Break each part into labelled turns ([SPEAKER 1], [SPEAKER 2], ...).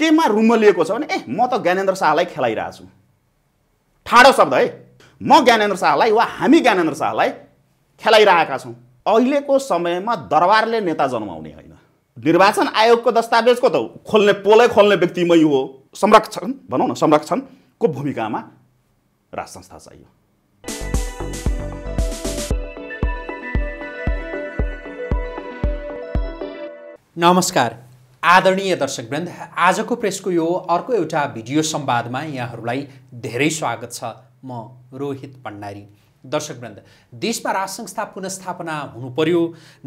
[SPEAKER 1] केमा रुमलिएको छ भने ए म त ज्ञानेन्द्र शाहलाई खेलाइरहेको छु ठाडो शब्द है म ज्ञानेन्द्र शाहलाई वा हामी ज्ञानेन्द्र शाहलाई खेलाइरहेका छौँ अहिलेको समयमा दरबारले नेता जन्माउने होइन निर्वाचन आयोगको दस्तावेजको त खोल्ने पोलै खोल्ने व्यक्तिमै हो संरक्षण भनौँ न संरक्षणको भूमिकामा राज संस्था चाहियो
[SPEAKER 2] नमस्कार आदरणीय दर्शकवृन्द आजको प्रेसको यो अर्को एउटा भिडियो संवादमा यहाँहरूलाई धेरै स्वागत छ म रोहित भण्डारी दर्शकवृन्द देशमा राज संस्था पुनस्थापना हुनु पर्यो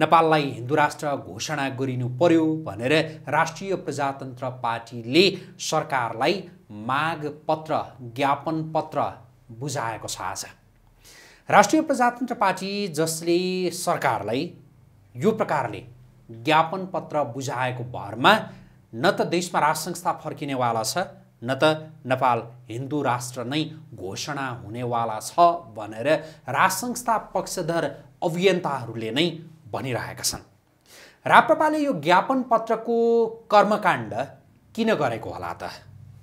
[SPEAKER 2] नेपाललाई हिन्दू राष्ट्र घोषणा गरिनु पर्यो भनेर राष्ट्रिय प्रजातन्त्र पार्टीले सरकारलाई माग पत्र ज्ञापन पत्र बुझाएको छ आज राष्ट्रिय प्रजातन्त्र पार्टी जसले सरकारलाई यो प्रकारले ज्ञापन पत्र बुझाएको भरमा न त देशमा राष्ट्र संस्था फर्किनेवाला छ न त नेपाल हिन्दू राष्ट्र नै घोषणा हुनेवाला छ भनेर राष्ट्र पक्षधर अभियन्ताहरूले नै भनिरहेका छन् राप्रपाले यो ज्ञापन पत्रको कर्मकाण्ड किन गरेको होला त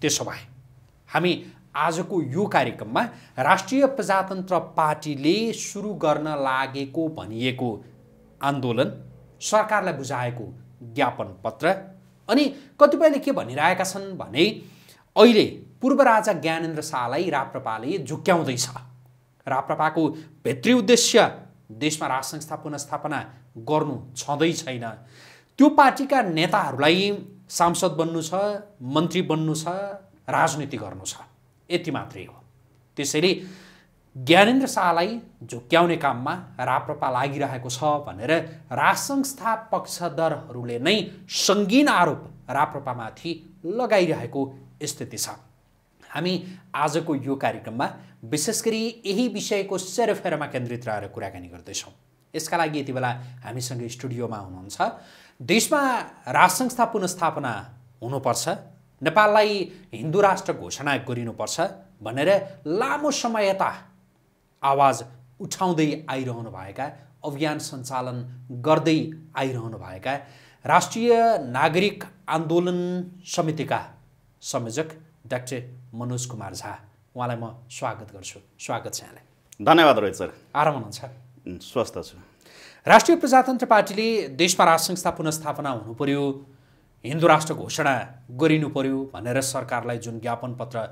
[SPEAKER 2] त्यसो भए हामी आजको यो कार्यक्रममा राष्ट्रिय प्रजातन्त्र पार्टीले सुरु गर्न लागेको भनिएको आन्दोलन सरकारलाई बुझाएको ज्ञापन पत्र अनि कतिपयले के भनिरहेका छन् भने अहिले पूर्व राजा ज्ञानेन्द्र शाहलाई राप्रपाले झुक्क्याउँदैछ राप्रपाको भित्री उद्देश्य देशमा राज संस्था पुनस्थापना गर्नु छँदै छैन त्यो पार्टीका नेताहरूलाई सांसद बन्नु छ मन्त्री बन्नु छ राजनीति गर्नु छ यति मात्रै हो त्यसैले ज्ञानेन्द्र शाहलाई झुक्क्याउने काममा राप्रपा लागिरहेको छ भनेर राज संस्था पक्षधरहरूले नै सङ्गीन आरोप राप्रपामाथि लगाइरहेको स्थिति छ हामी आजको यो कार्यक्रममा विशेष गरी यही विषयको सेरोफेरोमा केन्द्रित रहेर कुराकानी गर्दैछौँ यसका लागि यति बेला हामीसँग स्टुडियोमा हुनुहुन्छ देशमा राज संस्था पुनस्थापना हुनुपर्छ नेपाललाई हिन्दू राष्ट्र घोषणा गरिनुपर्छ भनेर लामो समय यता आवाज उठाउँदै आइरहनुभएका अभियान सञ्चालन गर्दै आइरहनुभएका राष्ट्रिय नागरिक आन्दोलन समितिका संयोजक डाक्टर मनोज कुमार झा उहाँलाई म स्वागत गर्छु स्वागत छ यहाँलाई धन्यवाद रोहित सर आराम हुनुहुन्छ स्वस्थ छु राष्ट्रिय प्रजातन्त्र पार्टीले देशमा राज संस्था पुनस्थापना हुनु पर्यो हिन्दू राष्ट्र घोषणा गरिनु पर्यो भनेर सरकारलाई जुन ज्ञापन पत्र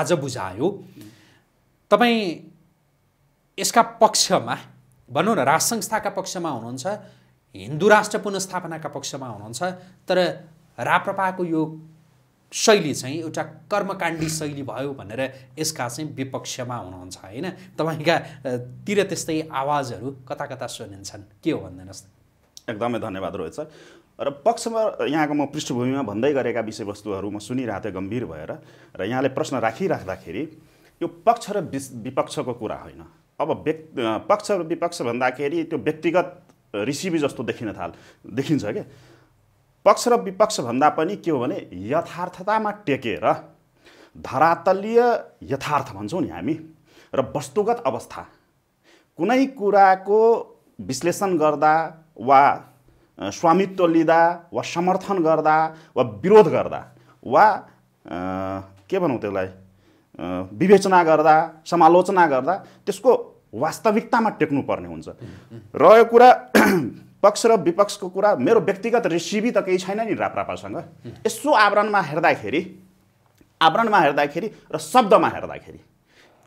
[SPEAKER 2] आज बुझायो तपाईँ यसका पक्षमा भनौँ न राज संस्थाका पक्षमा हुनुहुन्छ हिन्दू राष्ट्र पुनस्थापनाका पक्षमा हुनुहुन्छ तर राप्रपाको यो शैली चाहिँ एउटा कर्मकाण्डी शैली भयो भनेर यसका चाहिँ विपक्षमा हुनुहुन्छ होइन तपाईँकातिर त्यस्तै आवाजहरू कता कता सुनिन्छन् के हो भनिदिनुहोस्
[SPEAKER 1] न एकदमै धन्यवाद रोहित सर र पक्षमा यहाँको म पृष्ठभूमिमा भन्दै गरेका विषयवस्तुहरू म सुनिरहेको थिएँ गम्भीर भएर र यहाँले प्रश्न राखिराख्दाखेरि यो पक्ष र विपक्षको कुरा होइन अब व्यक्ति पक्ष र विपक्ष भन्दाखेरि त्यो व्यक्तिगत रिसिभी जस्तो देखिन थाल देखिन्छ क्या पक्ष र विपक्ष भन्दा पनि के हो भने यथार्थतामा टेकेर धरातलीय यथार्थ भन्छौँ नि हामी र वस्तुगत अवस्था कुनै कुराको विश्लेषण गर्दा वा स्वामित्व लिँदा वा समर्थन गर्दा वा विरोध गर्दा वा के भनौँ त्यसलाई विवेचना गर्दा समालोचना गर्दा त्यसको वास्तविकतामा पर्ने हुन्छ रह्यो कुरा पक्ष र विपक्षको कुरा मेरो व्यक्तिगत रेसिपी त केही छैन नि राप्रापासँग यसो आवरणमा हेर्दाखेरि आवरणमा हेर्दाखेरि र शब्दमा हेर्दाखेरि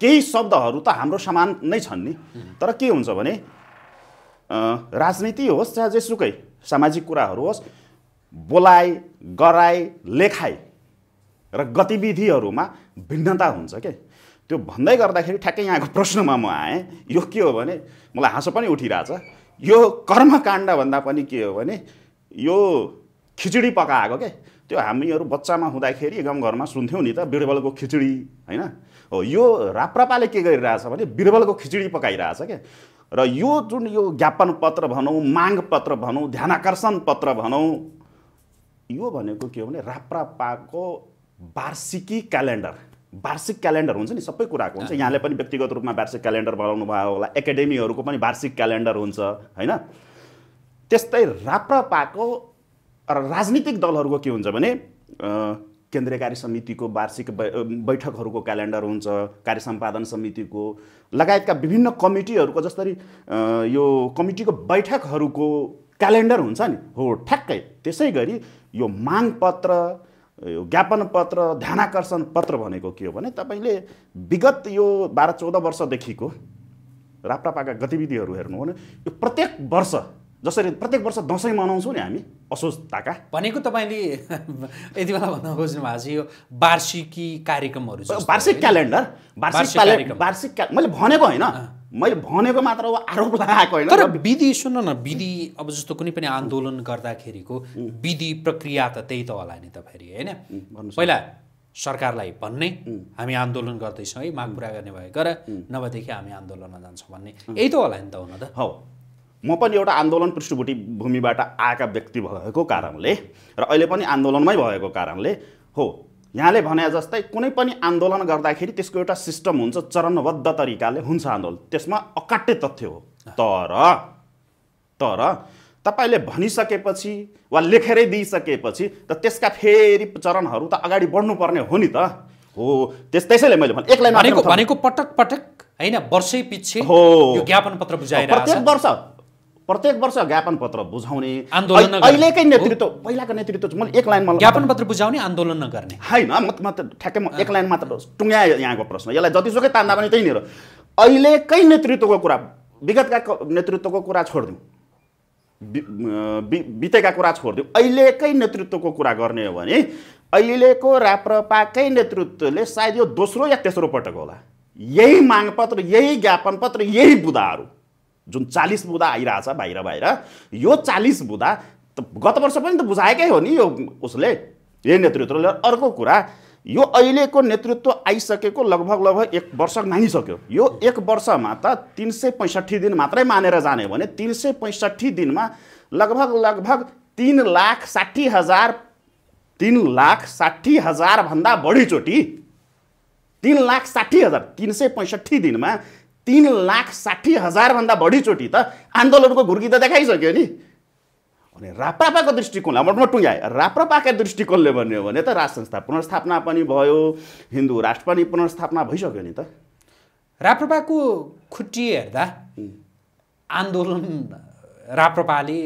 [SPEAKER 1] केही शब्दहरू त हाम्रो समान नै छन् नि तर के हुन्छ भने राजनीति होस् चाहे जेसुकै सामाजिक कुराहरू होस् बोलाइ गराए लेखाइ र गतिविधिहरूमा भिन्नता हुन्छ के त्यो भन्दै गर्दाखेरि ठ्याक्कै यहाँको प्रश्नमा म आएँ यो के हो भने मलाई हाँसो पनि उठिरहेछ यो कर्मकाण्ड भन्दा पनि के हो भने यो खिचडी पकाएको के त्यो हामीहरू बच्चामा हुँदाखेरि घरमा सुन्थ्यौँ नि त बिरबलको खिचडी होइन हो यो राप्रपाले के गरिरहेछ भने बिरबलको खिचडी पकाइरहेछ क्या र यो जुन यो ज्ञापन पत्र भनौँ माग पत्र भनौँ ध्यानकर्षण पत्र भनौँ यो भनेको के हो भने राप्रपाको वार्षिकी क्यालेन्डर वार्षिक क्यालेन्डर हुन्छ नि सबै कुराको हुन्छ यहाँले पनि व्यक्तिगत रूपमा वार्षिक क्यालेन्डर बनाउनु भयो होला एकाडेमीहरूको पनि वार्षिक क्यालेन्डर हुन्छ होइन त्यस्तै राप्रपाको राजनीतिक दलहरूको के हुन्छ भने केन्द्रीय कार्य समितिको वार्षिक बैठकहरूको क्यालेन्डर हुन्छ कार्य सम्पादन समितिको लगायतका विभिन्न कमिटीहरूको जसरी यो कमिटीको बैठकहरूको क्यालेन्डर हुन्छ नि हो ठ्याक्कै त्यसै गरी यो मागपत्र यो ज्ञापन पत्र ध्यानाकर्षण पत्र भनेको के हो भने तपाईँले विगत यो बाह्र चौध वर्षदेखिको राप्रापाका गतिविधिहरू हेर्नु भने यो प्रत्येक वर्ष जसरी
[SPEAKER 2] प्रत्येक वर्ष दसैँ मनाउँछौँ नि हामी असोजताका भनेको तपाईँले यति बेला भन्न खोज्नु भएको छ यो वार्षिकी कार्यक्रमहरू वार्षिक क्यालेन्डर वार्षिक वार्षिक मैले भनेको होइन मैले भनेको मात्र हो आरोप लगाएको होइन तर विधि सुन्न न विधि अब जस्तो कुनै पनि आन्दोलन गर्दाखेरिको विधि प्रक्रिया त त्यही त होला नि त फेरि होइन पहिला सरकारलाई भन्ने हामी आन्दोलन गर्दैछौँ है माग पुरा गर्ने भए गर नभएदेखि हामी आन्दोलनमा जान्छौँ भन्ने यही त होला नि त हुन त
[SPEAKER 1] हो म पनि एउटा आन्दोलन पृष्ठभूमि भूमिबाट आएका व्यक्ति भएको कारणले र अहिले पनि आन्दोलनमै भएको कारणले हो यहाँले भने जस्तै कुनै पनि आन्दोलन गर्दाखेरि त्यसको एउटा सिस्टम हुन्छ चरणबद्ध तरिकाले हुन्छ आन्दोलन त्यसमा अकाट्य तथ्य हो तर तर तपाईँले भनिसकेपछि वा लेखेरै दिइसकेपछि त त्यसका फेरि चरणहरू त अगाडि बढ्नुपर्ने हो नि त हो त्यस त्यसैले मैले भने एकलाई भनेको भनेको पटक पटक
[SPEAKER 2] होइन वर्षै पछि हो ज्ञापन पत्र बुझाएर प्रत्येक
[SPEAKER 1] वर्ष प्रत्येक वर्ष ज्ञापन पत्र बुझाउने आन्दोलन अहिलेकै नेतृत्व पहिलाको नेतृत्व मैले एक लाइनमा ज्ञापन पत्र बुझाउने आन्दोलन नगर्ने होइन म त ठ्याक्कै म एक लाइन मात्र टुङ्गाएँ यहाँको प्रश्न यसलाई जतिसुकै तान्दा पनि त्यहीँनिर अहिलेकै नेतृत्वको कुरा विगतका नेतृत्वको कुरा छोडिदिउँ बितेका कुरा छोडिदिउँ अहिलेकै नेतृत्वको कुरा गर्ने हो भने अहिलेको राप्रपाकै नेतृत्वले सायद यो दोस्रो या तेस्रो पटक होला यही मागपत्र यही ज्ञापन पत्र यही बुदाहरू जुन चालिस बुदा आइरहेछ बाहिर बाहिर यो चालिस बुदा त गत वर्ष पनि त बुझाएकै हो नि यो उसले यही नेतृत्वले अर्को कुरा यो अहिलेको नेतृत्व आइसकेको लगभग लगभग एक वर्ष मानिसक्यो यो एक वर्षमा त तिन सय पैँसठी दिन मात्रै मानेर जाने भने तिन सय पैँसठी दिनमा लगभग लगभग तिन लाख साठी हजार तिन लाख साठी हजारभन्दा बढीचोटि तिन लाख साठी हजार तिन सय पैँसठी दिनमा तिन लाख साठी हजारभन्दा बढीचोटि त आन्दोलनको घुर्की त देखाइसक्यो नि अनि राप्रपाको दृष्टिकोणले म टुङ्ग्याएँ राप्रपाका दृष्टिकोणले भन्यो भने त राज संस्था पुनर्स्थापना पनि भयो हिन्दू राष्ट्र पनि पुनर्स्थापना भइसक्यो नि त राप्रपाको
[SPEAKER 2] खुट्टी हेर्दा आन्दोलन राप्रपाले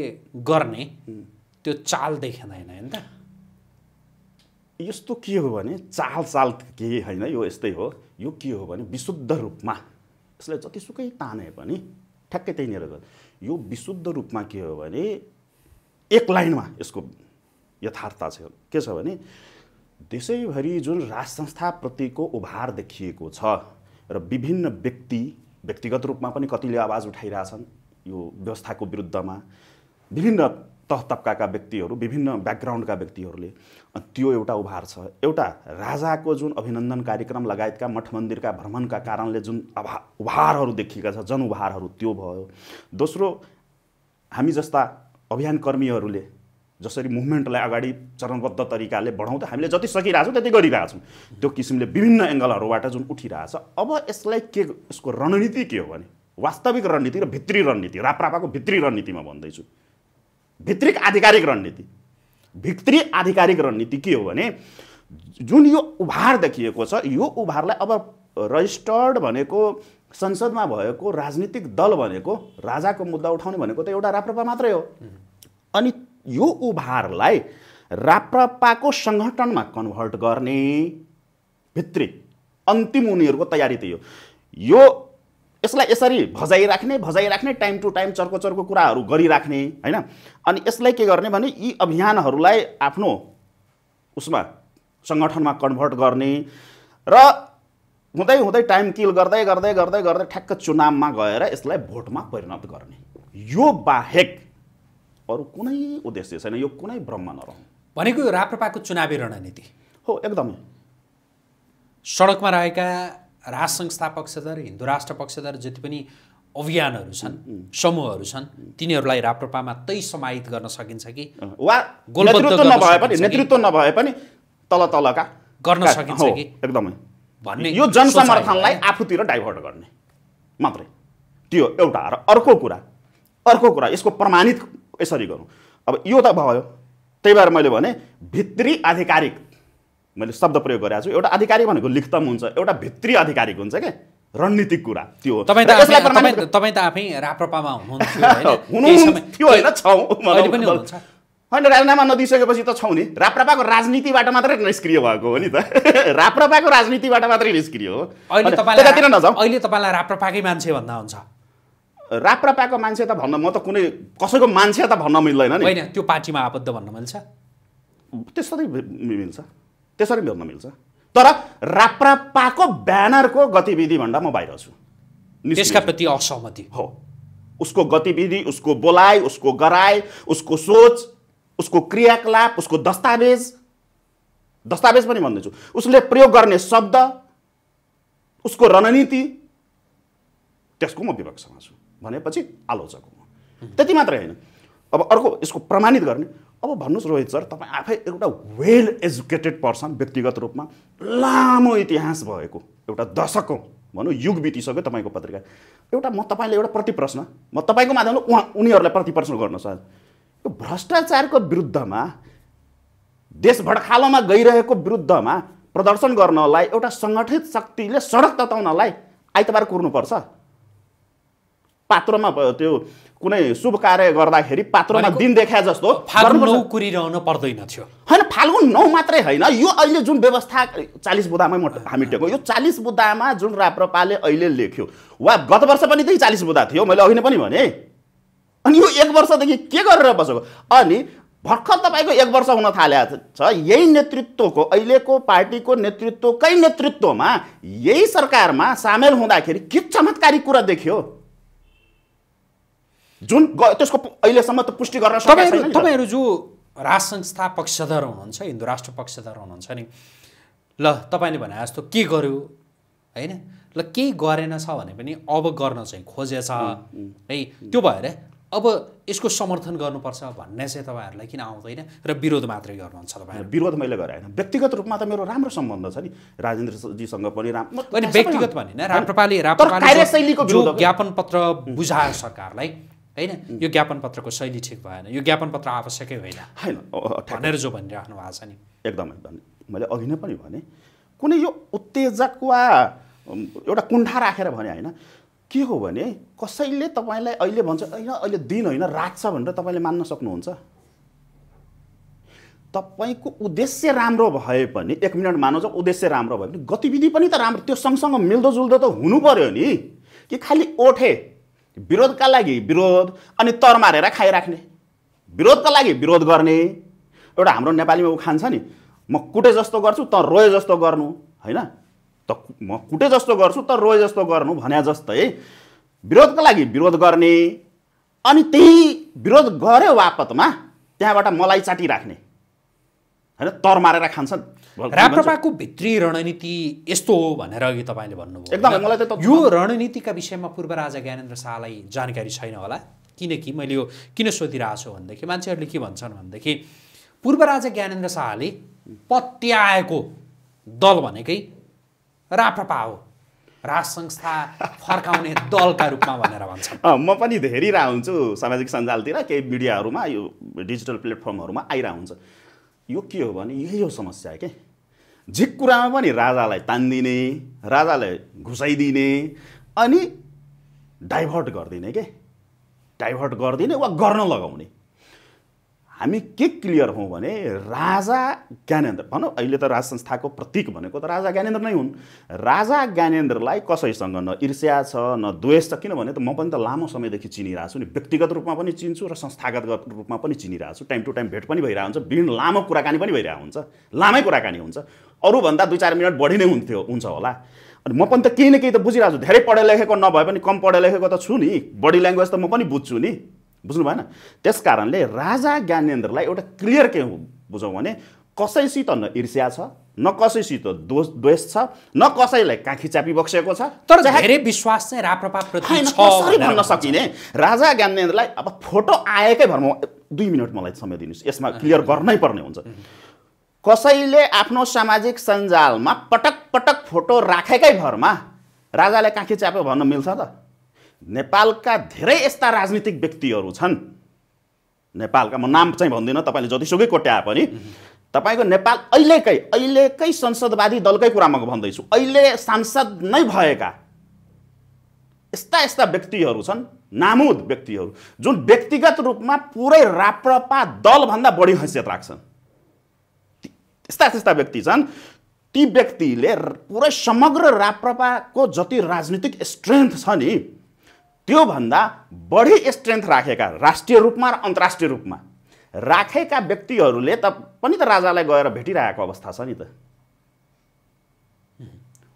[SPEAKER 2] गर्ने त्यो चाल देखिँदैन होइन त यस्तो
[SPEAKER 1] के हो भने चाल चाल के होइन यो यस्तै हो यो के हो भने विशुद्ध रूपमा त्यसलाई जतिसुकै ताने पनि ठ्याक्कै त्यहीँनिर गयो यो विशुद्ध रूपमा के हो भने एक लाइनमा यसको यथार्थता छ के छ भने देशैभरि जुन राज संस्थाप्रतिको उभार देखिएको छ र विभिन्न व्यक्ति व्यक्तिगत रूपमा पनि कतिले आवाज उठाइरहेछन् यो व्यवस्थाको विरुद्धमा विभिन्न तह तब्काका व्यक्तिहरू विभिन्न ब्याकग्राउन्डका व्यक्तिहरूले त्यो एउटा उभार छ एउटा राजाको जुन अभिनन्दन कार्यक्रम लगायतका मठ मन्दिरका भ्रमणका कारणले जुन अभा उभारहरू देखिएका छ जनउभारहरू त्यो भयो दोस्रो हामी जस्ता अभियानकर्मीहरूले जसरी मुभमेन्टलाई अगाडि चरणबद्ध तरिकाले बढाउँदा हामीले जति सकिरहेछौँ त्यति गरिरहेछौँ त्यो किसिमले विभिन्न एङ्गलहरूबाट जुन उठिरहेछ अब यसलाई के यसको रणनीति के हो भने वास्तविक रणनीति र भित्री रणनीति राप्रापाको भित्री रणनीतिमा भन्दैछु भित्रिक आधिकारिक रणनीति भित्री आधिकारिक रणनीति के हो भने जुन यो उभार देखिएको छ यो उभारलाई अब रजिस्टर्ड भनेको संसदमा भएको राजनीतिक दल भनेको राजाको मुद्दा उठाउने भनेको त एउटा राप्रपा मात्रै हो अनि यो उभारलाई राप्रपाको सङ्गठनमा कन्भर्ट गर्ने भित्री अन्तिम उनीहरूको तयारी त्यही हो यो यसलाई यसरी भजाइराख्ने भजाइराख्ने टाइम टु टाइम चर्को चर्को कुराहरू गरिराख्ने होइन अनि यसलाई के गर्ने भने यी अभियानहरूलाई आफ्नो उसमा सङ्गठनमा कन्भर्ट गर्ने र हुँदै हुँदै टाइम किल गर्दै गर्दै गर्दै गर्दै ठ्याक्क चुनावमा गएर यसलाई भोटमा परिणत गर्ने यो बाहेक अरू कुनै उद्देश्य छैन
[SPEAKER 2] यो कुनै ब्रह्म नरहँ भनेको यो राप्रपाको चुनावी रणनीति हो एकदमै सडकमा रहेका राज संस्थापक पक्षधर हिन्दू राष्ट्र पक्षधर जति पनि अभियानहरू छन् समूहहरू छन् तिनीहरूलाई राप्रपामा तै समाहित गर्न सकिन्छ कि वा नेतृत्व नभए पनि नेतृत्व
[SPEAKER 1] नभए पनि तल तलका गर्न सकिन्छ कि एकदमै
[SPEAKER 2] भन्ने यो जनसमर्थनलाई आफूतिर डाइभर्ट गर्ने
[SPEAKER 1] मात्रै त्यो एउटा र अर्को कुरा अर्को कुरा यसको प्रमाणित यसरी गरौँ अब यो त भयो त्यही भएर मैले भने भित्री आधिकारिक मैले शब्द प्रयोग गरेको छु एउटा अधिकारी भनेको लिखतम हुन्छ एउटा भित्री अधिकारीको हुन्छ क्या रणनीतिक कुरा त्यो तपाईँ
[SPEAKER 2] त आफै राप्रपामा
[SPEAKER 1] हुनुहुन्छ होइन राजनामा राजीनामा नदिइसकेपछि त छौ नि राप्रपाको राजनीतिबाट मात्रै निष्क्रिय भएको हो नि त राप्रपाको राजनीतिबाट मात्रै निष्क्रिय हो अहिले अहिले तपाईँलाई राप्रपाकै मान्छे भन्दा हुन्छ राप्रपाको मान्छे त भन्न म त कुनै कसैको मान्छे त भन्न मिल्दैन नि होइन
[SPEAKER 2] त्यो पार्टीमा आबद्ध भन्न मिल्छ
[SPEAKER 1] त्यस्तो नै मिल्छ त्यसरी मिल्न मिल्छ तर राप्रापाको ब्यानरको गतिविधिभन्दा म बाहिर छु त्यसका
[SPEAKER 2] प्रति असहमति हो
[SPEAKER 1] उसको गतिविधि उसको बोलाइ उसको गराइ उसको सोच उसको क्रियाकलाप उसको दस्तावेज दस्तावेज पनि भन्दैछु उसले प्रयोग गर्ने शब्द उसको रणनीति त्यसको म विपक्षमा छु भनेपछि आलोचक हो त्यति मात्रै होइन अब अर्को यसको प्रमाणित गर्ने अब भन्नुहोस् रोहित सर तपाईँ आफै एउटा वेल एजुकेटेड पर्सन व्यक्तिगत रूपमा लामो इतिहास भएको एउटा दशकौँ भनौँ युग बितिसक्यो तपाईँको पत्रिका एउटा म तपाईँले एउटा प्रतिप्रश्न म तपाईँको माध्यमले उहाँ उनीहरूलाई प्रतिप्रश्न गर्न चाहन्छु यो भ्रष्टाचारको विरुद्धमा देश भडखालोमा गइरहेको विरुद्धमा प्रदर्शन गर्नलाई एउटा सङ्गठित शक्तिले सडक तताउनलाई आइतबार कुर्नुपर्छ पात्रोमा त्यो कुनै शुभ कार्य गर्दाखेरि पात्रमा दिन देखा जस्तो
[SPEAKER 2] कुरिरहनु पर्दैन थियो
[SPEAKER 1] होइन फाल्गुन नौ मात्रै होइन यो अहिले जुन व्यवस्था चालिस बुदामै हामी टेको यो चालिस बुदामा जुन राप्रपाले अहिले लेख्यो वा गत वर्ष पनि त्यही चालिस बुदा थियो मैले अघि नै पनि भने अनि यो एक वर्षदेखि के गरेर बसेको अनि भर्खर तपाईँको एक वर्ष हुन थाले छ यही नेतृत्वको अहिलेको पार्टीको नेतृत्वकै नेतृत्वमा यही सरकारमा सामेल हुँदाखेरि के चमत्कारी कुरा देखियो जुन त्यसको अहिलेसम्म त पुष्टि गर्न तपाईँहरू तपाईँहरू
[SPEAKER 2] जो राज संस्था पक्षधर हुनुहुन्छ हिन्दू राष्ट्र पक्षधर हुनुहुन्छ नि ल तपाईँले भने जस्तो के गर्यो होइन ल केही गरेन छ भने पनि अब गर्न चाहिँ खोजेछ है त्यो भएर अब यसको समर्थन गर्नुपर्छ भन्ने चाहिँ तपाईँहरूलाई किन आउँदैन र विरोध मात्रै गर्नुहुन्छ तपाईँ विरोध मैले गरेन व्यक्तिगत रूपमा त मेरो राम्रो सम्बन्ध छ नि राजेन्द्रजीसँग पनि राम्रो व्यक्तिगत भने राप्रपाले राप्रपाले ज्ञापन पत्र बुझायो सरकारलाई होइन यो ज्ञापन पत्रको शैली ठिक भएन यो ज्ञापन पत्र आवश्यकै होइन होइन भनेर जो भनिराख्नु भएको छ नि
[SPEAKER 1] एकदम एकदम मैले अघि नै पनि भने कुनै यो उत्तेजक वा एउटा कुण्ठा राखेर भने होइन के हो भने कसैले तपाईँलाई अहिले भन्छ होइन अहिले दिन होइन रात छ भनेर तपाईँले मान्न सक्नुहुन्छ तपाईँको उद्देश्य राम्रो भए पनि एक मिनट मानौँ उद्देश्य राम्रो भयो भने गतिविधि पनि त राम्रो त्यो सँगसँग मिल्दोजुल्दो त हुनु पऱ्यो नि कि खालि ओठे विरोधका लागि विरोध अनि तर मारेर खाइराख्ने विरोधका लागि विरोध गर्ने एउटा हाम्रो नेपालीमा उखान छ नि म कुटे जस्तो गर्छु त रोए जस्तो गर्नु होइन त म कुटे जस्तो गर्छु त रोए जस्तो गर्नु भने जस्तै विरोधका लागि विरोध गर्ने अनि त्यही विरोध गरे वापतमा त्यहाँबाट मलाई चाटिराख्ने होइन तर मारेर खान्छन् राप्रपाको
[SPEAKER 2] भित्री रणनीति यस्तो हो भनेर अघि तपाईँले भन्नुभयो एकदम मलाई त यो रणनीतिका विषयमा पूर्व राजा ज्ञानेन्द्र शाहलाई जानकारी छैन होला किनकि मैले यो किन सोधिरहेको छु भनेदेखि मान्छेहरूले के भन्छन् भनेदेखि पूर्व राजा ज्ञानेन्द्र शाहले पत्याएको दल भनेकै राप्रपा हो राज संस्था फर्काउने दलका रूपमा भनेर भन्छ
[SPEAKER 1] म पनि धेरै हुन्छु सामाजिक सञ्जालतिर केही मिडियाहरूमा यो डिजिटल प्लेटफर्महरूमा आइरह हुन्छ यो के हो भने यही हो समस्या के झिक कुरामा पनि राजालाई तान्दिने राजालाई घुसाइदिने अनि डाइभर्ट गरिदिने के डाइभर्ट गरिदिने वा गर्न लगाउने हामी के क्लियर हौँ भने राजा ज्ञानेन्द्र भनौँ अहिले त राज संस्थाको प्रतीक भनेको त राजा ज्ञानेन्द्र नै हुन् राजा ज्ञानेन्द्रलाई कसैसँग न ईर्ष्या छ न द्वेष छ किनभने त म पनि त लामो समयदेखि चिनिरहेको छु नि व्यक्तिगत रूपमा पनि चिन्छु र संस्थागत रूपमा पनि चिनिरहेको छु टाइम टु टाइम भेट पनि भइरहेको हुन्छ विभिन्न लामो कुराकानी पनि भइरहेको हुन्छ लामै कुराकानी हुन्छ अरूभन्दा दुई चार मिनट बढी नै हुन्थ्यो हुन्छ होला अनि म पनि त केही न केही त बुझिरहेको छु धेरै पढे लेखेको नभए पनि कम पढे लेखेको त छु नि बडी ल्याङ्ग्वेज त म पनि बुझ्छु नि बुझ्नु भएन त्यस कारणले राजा ज्ञानेन्द्रलाई एउटा क्लियर के बुझौँ भने कसैसित न ईर्ष्या छ न कसैसित दोष द्वेष छ न कसैलाई काँखी चापी बक्सेको छ तर धेरै
[SPEAKER 2] विश्वास चाहिँ राप्रपा भन्न
[SPEAKER 1] सकिने राजा ज्ञानेन्द्रलाई अब फोटो आएकै भरमा दुई मिनट मलाई समय दिनुहोस् यसमा क्लियर गर्नै पर्ने हुन्छ कसैले आफ्नो सामाजिक सञ्जालमा पटक पटक फोटो राखेकै भरमा राजाले काँखी च्याप्यो भन्न मिल्छ त नेपालका धेरै यस्ता राजनीतिक व्यक्तिहरू छन् नेपालका म नाम चाहिँ भन्दिनँ तपाईँले जतिसुकै कोट्याए पनि तपाईँको नेपाल अहिलेकै अहिलेकै संसदवादी दलकै कुरा म भन्दैछु अहिले सांसद नै भएका यस्ता यस्ता व्यक्तिहरू छन् नामुद व्यक्तिहरू जुन व्यक्तिगत रूपमा पुरै राप्रपा दलभन्दा बढी हैसियत राख्छन् यस्ता यस्ता व्यक्ति छन् ती व्यक्तिले पुरै समग्र राप्रपाको जति राजनीतिक स्ट्रेन्थ छ नि त्योभन्दा बढी स्ट्रेन्थ राखेका राष्ट्रिय रूपमा र अन्तर्राष्ट्रिय रूपमा राखेका व्यक्तिहरूले त पनि त राजालाई गएर भेटिरहेको अवस्था छ नि त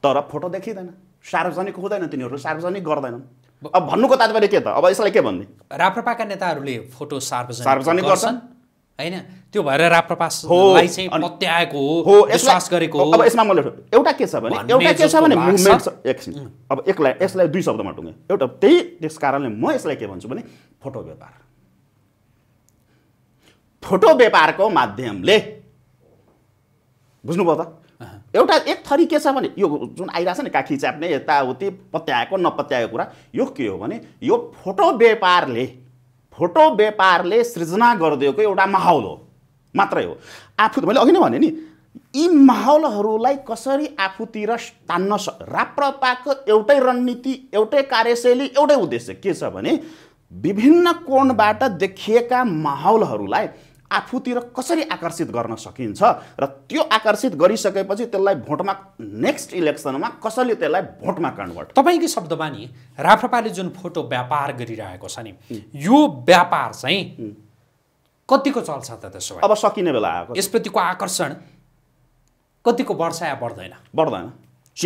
[SPEAKER 1] तर फोटो देखिँदैन सार्वजनिक हुँदैन तिनीहरू सार्वजनिक गर्दैनन् अब भन्नुको तात्पर्य के त अब यसलाई के भन्ने
[SPEAKER 2] राप्रपाका नेताहरूले फोटो सार्वजनिक सार्वजनिक गर्छन् होइन त्यो भएर राप्रपास पत्याएको हो विश्वास गरेको हो अब यसमा मैले
[SPEAKER 1] एउटा के छ भने एउटा के छ भने मुभमेन्ट एकछिन अब एकलाई यसलाई दुई शब्दमा टुङ्गेँ एउटा त्यही त्यस कारणले म यसलाई के भन्छु भने फोटो व्यापार फोटो व्यापारको माध्यमले बुझ्नुभयो त एउटा एक थरी के छ भने यो जुन आइरहेको छ नि काखी च्याप्ने यताउति पत्याएको नपत्याएको कुरा यो के हो भने यो फोटो व्यापारले फोटो व्यापारले सृजना गरिदिएको एउटा माहौल हो मात्रै हो आफू मैले अघि नै भने नि यी माहौलहरूलाई कसरी आफूतिर तान्न स राप्रपाको एउटै रणनीति एउटै कार्यशैली एउटै उद्देश्य के छ भने विभिन्न कोणबाट देखिएका माहौलहरूलाई आफूतिर कसरी आकर्षित गर्न सकिन्छ र त्यो आकर्षित गरिसकेपछि
[SPEAKER 2] त्यसलाई भोटमा नेक्स्ट इलेक्सनमा कसरी त्यसलाई भोटमा कन्भर्ट तपाईँकै शब्दमा नि राप्रपाले जुन फोटो व्यापार गरिरहेको छ नि यो व्यापार चाहिँ कतिको चल्छ त त्यसो अब सकिने बेला आएको यसप्रतिको आकर्षण कतिको बढ्छ या बढ्दैन
[SPEAKER 1] बढ्दैन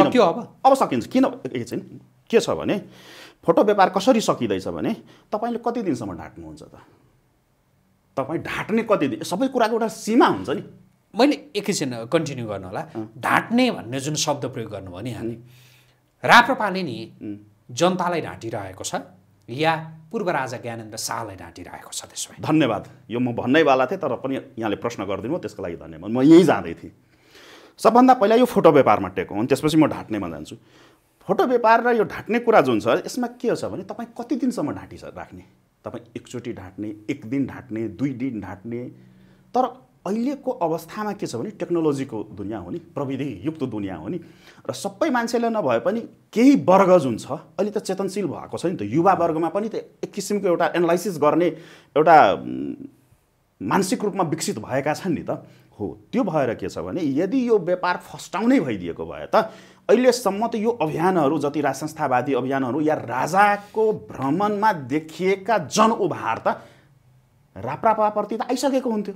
[SPEAKER 1] सक्यो अब अब सकिन्छ किन एकछिन के छ भने फोटो व्यापार कसरी सकिँदैछ भने तपाईँले कति दिनसम्म ढाक्नुहुन्छ त
[SPEAKER 2] तपाईँ ढाँट्ने कति दिन सबै कुराको एउटा सीमा हुन्छ नि मैले एकैछिन कन्टिन्यू गर्नु होला ढाँट्ने भन्ने जुन शब्द प्रयोग गर्नुभयो नि हामी राप्रपाले नि जनतालाई ढाँटिरहेको छ या पूर्व राजा ज्ञानेन्द्र शाहलाई ढाँटिरहेको छ त्यसो भए
[SPEAKER 1] धन्यवाद यो म भन्नैवाला थिएँ तर पनि यहाँले प्रश्न गरिदिनु हो त्यसको लागि धन्यवाद म यहीँ जाँदै थिएँ सबभन्दा पहिला यो फोटो व्यापारमा टेको अनि त्यसपछि म ढाँट्नेमा जान्छु फोटो व्यापार र यो ढाँट्ने कुरा जुन छ यसमा के छ भने तपाईँ कति दिनसम्म ढाँटिस राख्ने तपाईँ एकचोटि ढाँट्ने एक दिन ढाँट्ने दुई दिन ढाँट्ने तर अहिलेको अवस्थामा के छ भने टेक्नोलोजीको दुनियाँ हो नि प्रविधियुक्त दुनियाँ हो नि र सबै मान्छेले नभए पनि केही वर्ग जुन छ अहिले त चेतनशील भएको छ नि त युवा वर्गमा पनि त एक किसिमको एउटा एनालाइसिस गर्ने एउटा मानसिक रूपमा विकसित भएका छन् नि त हो त्यो भएर के छ भने यदि यो व्यापार फस्टाउनै भइदिएको भए त अहिलेसम्म त यो अभियानहरू जति राजसंस्थावादी अभियानहरू या राजाको भ्रमणमा देखिएका जनउभार त राप्रापाप्रति त आइसकेको हुन्थ्यो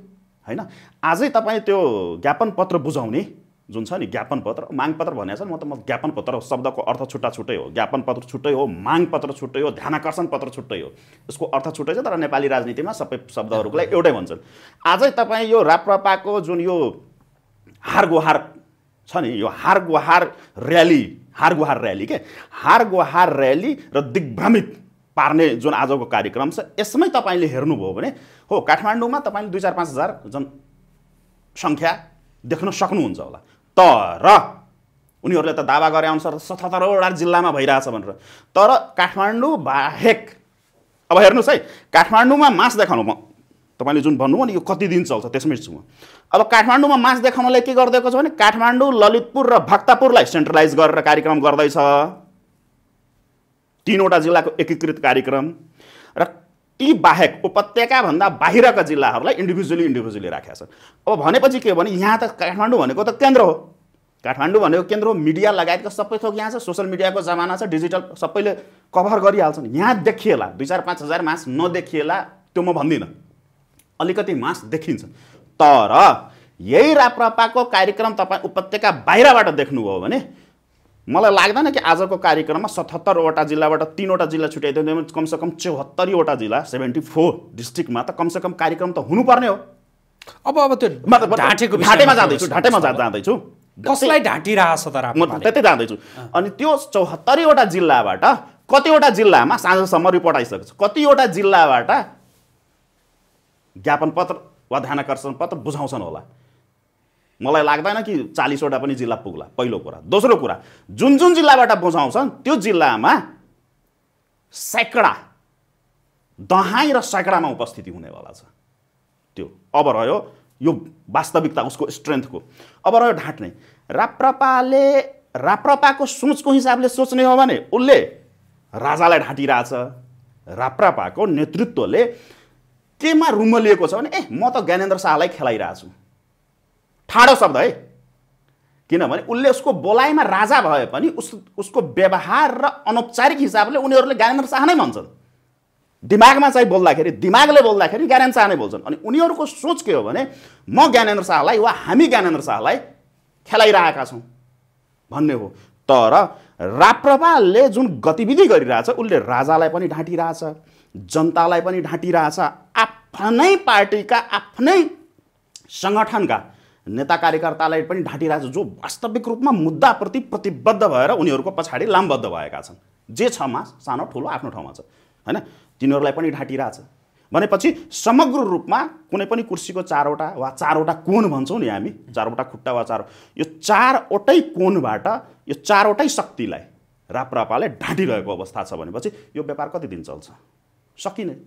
[SPEAKER 1] होइन आजै तपाईँ त्यो ज्ञापन पत्र बुझाउने जुन छ नि ज्ञापन ज्ञापनपत्र मागपत्र भनेको छ नि म त म ज्ञापन ज्ञापनपत्र शब्दको अर्थ छुट्टा छुट्टै हो ज्ञापन पत्र छुट्टै हो पत्र छुट्टै हो ध्यानकर्षण पत्र छुट्टै हो यसको अर्थ छुट्टै छ तर नेपाली राजनीतिमा सबै शब्दहरूलाई एउटै भन्छन् आजै तपाईँ यो राप्रपाको जुन यो हार गुहार छ नि यो हार गुहार ऱ्याली हार गुहार ऱ्याली के हार गुहार ऱ्याली र दिग्भ्रमित पार्ने जुन आजको कार्यक्रम छ यसमै तपाईँले हेर्नुभयो भने हो काठमाडौँमा तपाईँले दुई चार पाँच हजार जनसङ्ख्या देख्न सक्नुहुन्छ होला तर उनीहरूले त दावा गरे अनुसार सतहत्तरवटा जिल्लामा भइरहेछ भनेर तर काठमाडौँ बाहेक अब हेर्नुहोस् है काठमाडौँमा मास देखाउनु म तपाईँले जुन भन्नुभयो नि यो कति दिन चल्छ त्यसमै छु म अब काठमाडौँमा मास देखाउनलाई के गरिदिएको छ भने काठमाडौँ ललितपुर र भक्तपुरलाई सेन्ट्रलाइज गरेर कार्यक्रम गर्दैछ तिनवटा जिल्लाको एकीकृत कार्यक्रम र यी बाहेक उपत्यकाभन्दा बाहिरका जिल्लाहरूलाई इन्डिभिजुअली इन्डिभिजुअली राखेका छन् अब भनेपछि के हो भने यहाँ त काठमाडौँ भनेको त केन्द्र हो काठमाडौँ भनेको केन्द्र हो मिडिया लगायतको सबै थोक यहाँ छ सोसियल मिडियाको जमाना छ डिजिटल सबैले कभर गरिहाल्छन् यहाँ देखिएला दुई चार पाँच हजार मास नदेखिएला त्यो म भन्दिनँ अलिकति मास देखिन्छ तर यही राप्रपाको कार्यक्रम तपाईँ उपत्यका बाहिरबाट देख्नुभयो भने मलाई लाग्दैन कि आजको कार्यक्रममा सतहत्तरवटा जिल्लाबाट तिनवटा जिल्ला छुट्याइदियो कमसेकम चौहत्तरीवटा जिल्ला सेभेन्टी फोर डिस्ट्रिक्टमा त कमसेकम कार्यक्रम त हुनुपर्ने हो अब अब त्यो ढाँटेको ढाँटेमा जाँदैछु ढाँटेमा जाँदैछु कसलाई ढाँटिरहेछ त म त्यतै जाँदैछु अनि त्यो चौहत्तरीवटा जिल्लाबाट कतिवटा जिल्लामा साँझसम्म रिपोर्ट आइसकेको छ कतिवटा जिल्लाबाट ज्ञापन पत्र वा ध्यानकर्षण पत्र बुझाउँछन् होला मलाई लाग्दैन कि चालिसवटा पनि जिल्ला पुग्ला पहिलो कुरा दोस्रो कुरा जुन जुन जिल्लाबाट बुझाउँछन् त्यो जिल्लामा सैकडा दहाई र सैकडामा उपस्थिति हुनेवाला छ त्यो अब रह्यो यो वास्तविकता उसको स्ट्रेन्थको अब रह्यो ढाँट्ने राप्रपाले राप्रपाको सोचको हिसाबले सोच्ने हो भने उसले राजालाई ढाँटिरहेछ राप्रपाको नेतृत्वले केमा रुमलिएको छ भने ए म त ज्ञानेन्द्र शाहलाई खेलाइरहेछु ठाडो शब्द है किनभने उसले उसको बोलाइमा राजा भए पनि उस उसको व्यवहार र अनौपचारिक हिसाबले उनीहरूले ज्ञानेन्द्र शाह नै भन्छन् दिमागमा चाहिँ बोल्दाखेरि दिमागले बोल्दाखेरि ज्ञानेन्द्र शाह नै बोल्छन् अनि उनीहरूको सोच के हो भने म ज्ञानेन्द्र शाहलाई वा हामी ज्ञानेन्द्र शाहलाई खेलाइरहेका छौँ भन्ने हो तर राप्रपाले जुन गतिविधि गरिरहेछ उसले राजालाई पनि ढाँटिरहेछ जनतालाई पनि ढाँटिरहेछ आफ्नै पार्टीका आफ्नै सङ्गठनका नेता कार्यकर्तालाई पनि ढाँटिरहेको छ जो वास्तविक रूपमा मुद्दाप्रति प्रतिबद्ध भएर उनीहरूको पछाडि लामबद्ध भएका छन् जे छमा सानो ठुलो आफ्नो ठाउँमा छ होइन तिनीहरूलाई पनि ढाँटिरहेछ भनेपछि समग्र रूपमा कुनै पनि कुर्सीको चारवटा वा चारवटा कोण भन्छौँ नि हामी चारवटा खुट्टा वा चार यो चारवटै कोणबाट यो चारवटै शक्तिलाई राप्रपाले ढाँटिरहेको अवस्था छ भनेपछि
[SPEAKER 2] यो व्यापार कति दिन चल्छ सकिने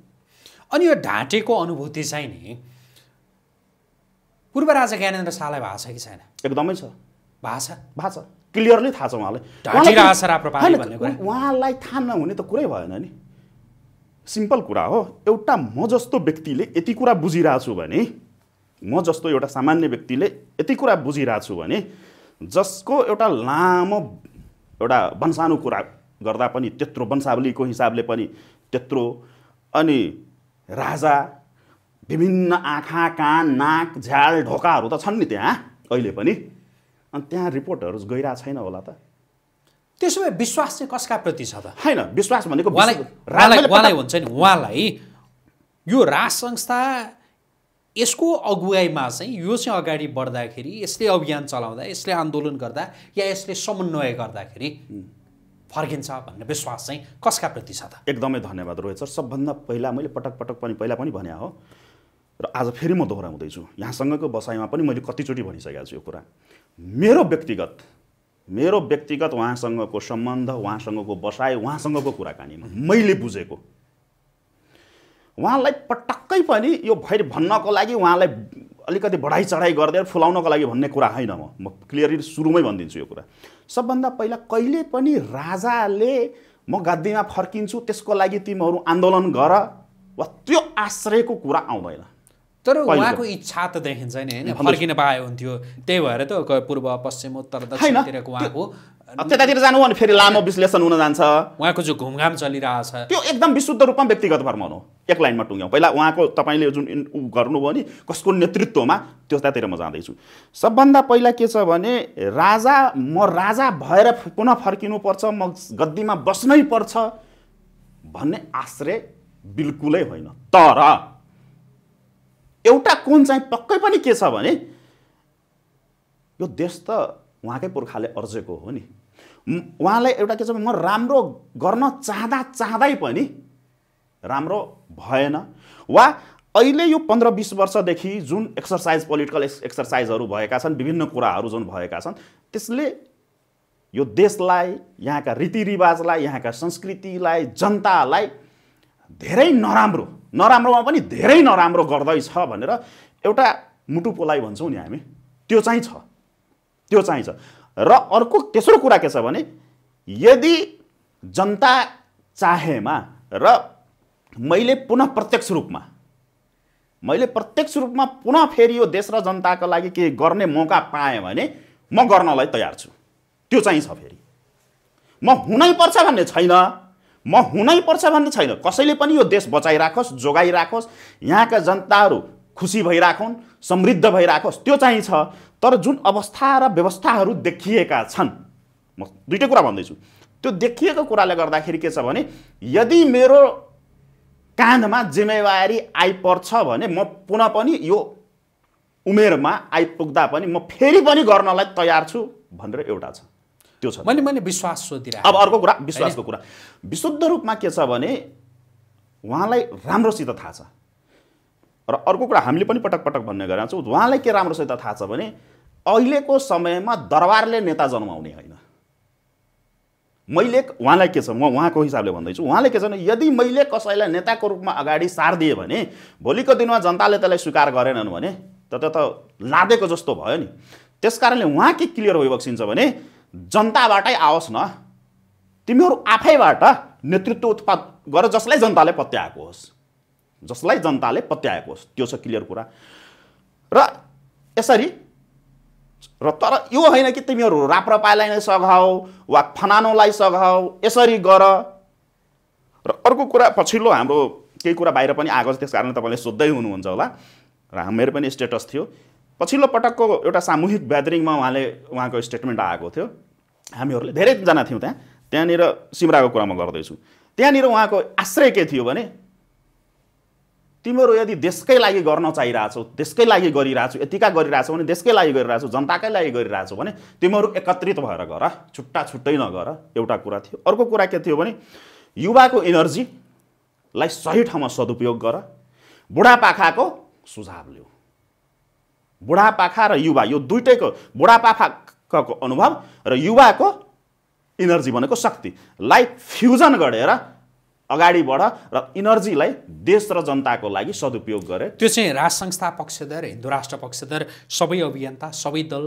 [SPEAKER 2] अनि यो ढाँटेको अनुभूति चाहिँ नि पूर्व राजा ज्ञानेन्द्र शाहलाई भएको छ कि छैन एकदमै छ
[SPEAKER 1] भाषा भाषा क्लियरली थाहा छ उहाँलाई
[SPEAKER 2] उहाँलाई थाहा नहुने त
[SPEAKER 1] कुरै भएन नि सिम्पल कुरा हो एउटा म जस्तो व्यक्तिले यति कुरा बुझिरहेछु भने म जस्तो एउटा सामान्य व्यक्तिले यति कुरा बुझिरहेछु भने जसको एउटा लामो एउटा वंशानु कुरा गर्दा पनि त्यत्रो वंशावलीको हिसाबले पनि त्यत्रो अनि राजा विभिन्न आँखा कान नाक झ्याल ढोकाहरू त छन् नि त्यहाँ अहिले पनि अनि त्यहाँ रिपोर्टहरू गइरहेको छैन होला त त्यसो भए विश्वास चाहिँ कसका प्रति छ त होइन विश्वास भनेको उहाँलाई हुन्छ नि उहाँलाई
[SPEAKER 2] यो राज संस्था यसको अगुवाईमा चाहिँ यो चाहिँ अगाडि बढ्दाखेरि यसले अभियान चलाउँदा यसले आन्दोलन गर्दा या यसले समन्वय गर्दाखेरि फर्किन्छ भन्ने विश्वास चाहिँ कसका प्रति छ त
[SPEAKER 1] एकदमै धन्यवाद रोहित सर सबभन्दा पहिला मैले पटक पटक पनि पहिला पनि भने हो र आज फेरि म दोहोऱ्याउँदैछु यहाँसँगको बसाइमा पनि मैले कतिचोटि भनिसकेको छु यो कुरा मेरो व्यक्तिगत मेरो व्यक्तिगत उहाँसँगको सम्बन्ध उहाँसँगको बसाइ उहाँसँगको कुराकानीमा मैले बुझेको उहाँलाई पटक्कै पनि यो भैर भन्नको लागि उहाँलाई अलिकति बढाइ चढाइ गरिदिएर फुलाउनको लागि भन्ने कुरा होइन म म क्लियरली सुरुमै भनिदिन्छु यो कुरा सबभन्दा पहिला कहिले पनि राजाले म गद्दीमा फर्किन्छु त्यसको लागि तिमीहरू आन्दोलन गर वा त्यो आश्रयको कुरा आउँदैन
[SPEAKER 2] तर उहाँको इच्छा त देखिन्छ नि होइन फर्किन पाए हुन्थ्यो त्यही भएर त पूर्व पश्चिम उत्तर दक्षिणतिरको उहाँको
[SPEAKER 1] त्यतातिर जानु भने फेरि लामो विश्लेषण हुन जान्छ
[SPEAKER 2] उहाँको जो घुमघाम छ
[SPEAKER 1] त्यो एकदम विशुद्ध रूपमा व्यक्तिगत हो एक लाइनमा टुङ्ग्यौँ पहिला उहाँको तपाईँले जुन गर्नुभयो नि कसको नेतृत्वमा त्यतातिर म जाँदैछु सबभन्दा पहिला के छ भने राजा म राजा भएर पुनः फर्किनु पर्छ म गद्दीमा बस्नै पर्छ भन्ने आश्रय बिल्कुलै होइन तर एउटा कुन चाहिँ पक्कै पनि के छ भने यो देश त उहाँकै पुर्खाले अर्जेको हो नि उहाँलाई एउटा के छ भने म राम्रो गर्न चाहँदा चाहँदै पनि राम्रो भएन वा अहिले यो पन्ध्र बिस वर्षदेखि जुन एक्सर्साइज पोलिटिकल एक्सर्साइजहरू भएका छन् विभिन्न कुराहरू जुन भएका छन् त्यसले यो देशलाई यहाँका रीतिरिवाजलाई यहाँका संस्कृतिलाई जनतालाई धेरै नराम्रो नराम्रोमा पनि धेरै नराम्रो गर्दैछ भनेर एउटा मुटु पोलाइ भन्छौँ नि हामी त्यो चाहिँ छ त्यो चाहिँ छ र अर्को तेस्रो कुरा के छ भने यदि जनता चाहेमा र मैले पुनः प्रत्यक्ष रूपमा मैले प्रत्यक्ष रूपमा पुनः फेरि यो देश र जनताको लागि केही गर्ने मौका पाएँ भने म गर्नलाई तयार छु त्यो चाहिँ छ फेरि म हुनै पर्छ भन्ने छैन म हुनैपर्छ भन्ने छैन कसैले पनि यो देश बचाइराखोस् जोगाइराखोस् यहाँका जनताहरू खुसी भइराखोन् समृद्ध भइराखोस् त्यो चाहिँ छ तर जुन अवस्था र व्यवस्थाहरू देखिएका छन् म दुइटै कुरा भन्दैछु त्यो देखिएको कुराले गर्दाखेरि के छ भने यदि मेरो काँधमा जिम्मेवारी आइपर्छ भने म पुनः पनि यो उमेरमा आइपुग्दा पनि म फेरि पनि गर्नलाई तयार छु भनेर एउटा छ त्यो छ मैले मैले विश्वास सोधिरहेको अब अर्को कुरा विश्वासको कुरा विशुद्ध रूपमा के छ भने उहाँलाई राम्रोसित थाहा छ र अर्को कुरा हामीले पनि पटक पटक भन्ने गरेका छौँ उहाँलाई के राम्रोसित थाहा छ भने अहिलेको समयमा दरबारले नेता जन्माउने होइन मैले उहाँलाई के छ म उहाँको हिसाबले भन्दैछु उहाँले के छ भने यदि मैले कसैलाई नेताको रूपमा अगाडि सारिदिएँ भने भोलिको दिनमा जनताले त्यसलाई स्वीकार गरेनन् भने त त्यो त लादेको जस्तो भयो नि त्यस कारणले उहाँ के क्लियर भइबक्सिन्छ भने जनताबाटै आओस् न तिमीहरू आफैबाट नेतृत्व उत्पाद गर जसलाई जनताले पत्याएको होस् जसलाई जनताले पत्याएको होस् त्यो छ क्लियर कुरा र यसरी र तर यो होइन कि तिमीहरू राप्रपालाई नै सघाऊ वा फनानोलाई सघाऊ यसरी गर र अर्को कुरा पछिल्लो हाम्रो केही कुरा बाहिर पनि आएको छ त्यस कारणले तपाईँले सोद्धै हुनुहुन्छ होला र मेरो पनि स्टेटस थियो पछिल्लो पटकको एउटा सामूहिक ग्यादरिङमा उहाँले उहाँको स्टेटमेन्ट आएको थियो हामीहरूले धेरैजना थियौँ त्यहाँ त्यहाँनिर सिमराको कुरा म गर्दैछु त्यहाँनिर उहाँको आश्रय के थियो भने तिमीहरू यदि देशकै लागि गर्न चाहिरहेछौ देशकै लागि गरिरहेछौ यतिका गरिरहेछौ भने देशकै लागि गरिरहेछौ जनताकै लागि गरिरहेछौ भने तिमीहरू एकत्रित भएर गर छुट्टा छुट्टै नगर एउटा कुरा थियो अर्को कुरा के थियो भने युवाको इनर्जीलाई सही ठाउँमा सदुपयोग गर बुढापाखाको सुझाव लिऊ बुढापाखा र युवा यो दुइटैको बुढापाखाको अनुभव र युवाको इनर्जी भनेको शक्तिलाई फ्युजन गरेर अगाडि बढ र इनर्जीलाई देश र जनताको लागि सदुपयोग गरे
[SPEAKER 2] त्यो चाहिँ राज संस्था पक्षधर हिन्दू राष्ट्र पक्षधर सबै अभियन्ता सबै दल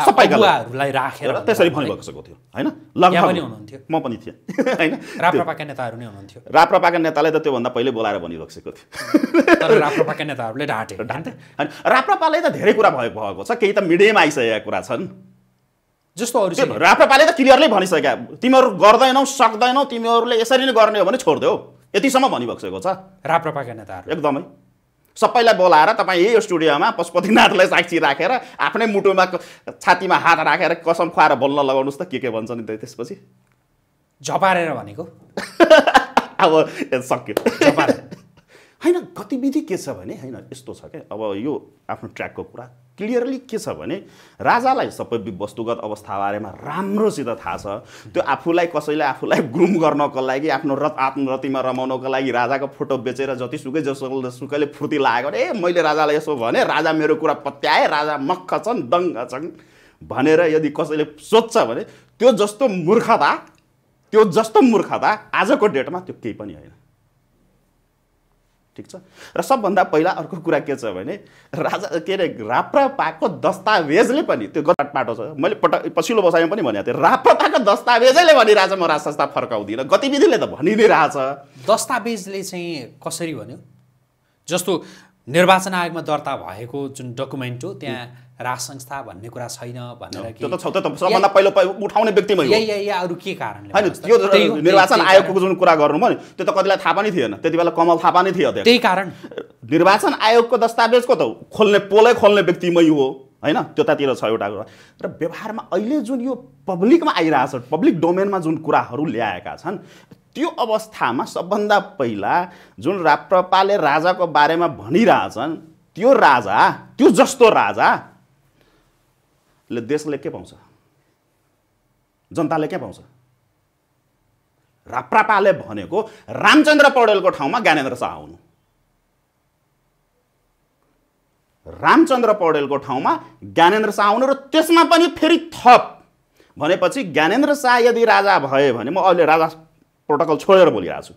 [SPEAKER 2] सबैलाई राखेर त्यसरी भएको
[SPEAKER 1] थियो होइन हुनुहुन्थ्यो म पनि थिएँ
[SPEAKER 2] होइन राप्रपाका नेताहरू नै हुनुहुन्थ्यो
[SPEAKER 1] राप्रपाका नेताले त त्योभन्दा पहिले बोलाएर भनिरहेको थियो राप्रपाका नेताहरूले ढाँटे होइन राप्रपाले त धेरै कुरा भएको छ केही त मिडियामा आइसकेका कुरा छन् जस्तो अरू राप्रपाले त क्लियरली भनिसक्या तिमीहरू गर्दैनौ सक्दैनौ तिमीहरूले यसरी नै गर्ने हो भने छोडिदेऊ यतिसम्म भनिभएको छ राप्रपाका नेताहरू एकदमै सबैलाई बोलाएर तपाईँ यही स्टुडियोमा पशुपतिनाथलाई साक्षी राखेर आफ्नै मुटुमा छातीमा हात राखेर कसम खुवाएर बोल्न लगाउनुहोस् त के के भन्छ नि त्यसपछि
[SPEAKER 2] झपारेर भनेको
[SPEAKER 1] अब सक्यो होइन गतिविधि के छ भने होइन यस्तो छ क्या अब यो आफ्नो ट्र्याकको कुरा क्लियरली के छ भने राजालाई सबै वस्तुगत अवस्था बारेमा राम्रोसित थाहा छ त्यो आफूलाई कसैले आफूलाई ग्रुम गर्नको लागि आफ्नो रत आत्मरतिमा रमाउनको लागि राजाको फोटो बेचेर जतिसुकै जसो सुकैले फुर्ति लाग्यो भने ए मैले राजालाई यसो भने राजा मेरो कुरा पत्याए राजा मक्ख छन् दङ्ग छन् भनेर यदि कसैले सोध्छ भने त्यो जस्तो मूर्खता त्यो जस्तो मूर्खता आजको डेटमा त्यो केही पनि होइन ठिक छ र सबभन्दा पहिला अर्को कुरा के छ भने राजा के अरे राप्रा पाएको दस्तावेजले पनि त्यो गत पाटो छ मैले पटक पछिल्लो बसाइमा पनि भनेको थिएँ राप्रा पाएको दस्तावेजले भने राजा म राज संस्था फर्काउँदिनँ गतिविधिले त भनि नै रहेछ
[SPEAKER 2] दस्तावेजले चाहिँ कसरी भन्यो जस्तो निर्वाचन आयोगमा दर्ता भएको जुन डकुमेन्ट हो त्यहाँ राज संस्था भन्ने कुरा छैन भनेर त्यो त छ त सबभन्दा
[SPEAKER 1] पहिलो उठाउने व्यक्तिमा यही
[SPEAKER 2] यही अरू के कारणले होइन त्यो निर्वाचन आयोगको
[SPEAKER 1] जुन कुरा गर्नुभयो नि त्यो त कतिलाई थाहा पनि थिएन त्यति बेला कमल थाहा नै थियो त्यही कारण निर्वाचन आयोगको दस्तावेजको त खोल्ने पोलै खोल्ने व्यक्तिमै हो होइन त्यतातिर छ एउटा कुरा र व्यवहारमा अहिले जुन यो पब्लिकमा आइरहेछ पब्लिक डोमेनमा जुन कुराहरू ल्याएका छन् त्यो अवस्थामा सबभन्दा पहिला जुन राप्रपाले राजाको बारेमा भनिरहेछन् त्यो राजा त्यो जस्तो राजा ले देशले के पाउँछ जनताले के पाउँछ राप्रापाले भनेको रामचन्द्र पौडेलको ठाउँमा ज्ञानेन्द्र शाह आउनु रामचन्द्र पौडेलको ठाउँमा ज्ञानेन्द्र शाह आउनु र त्यसमा पनि फेरि थप भनेपछि ज्ञानेन्द्र शाह यदि राजा भए भने म अहिले राजा प्रोटोकल छोडेर बोलिरहेको छु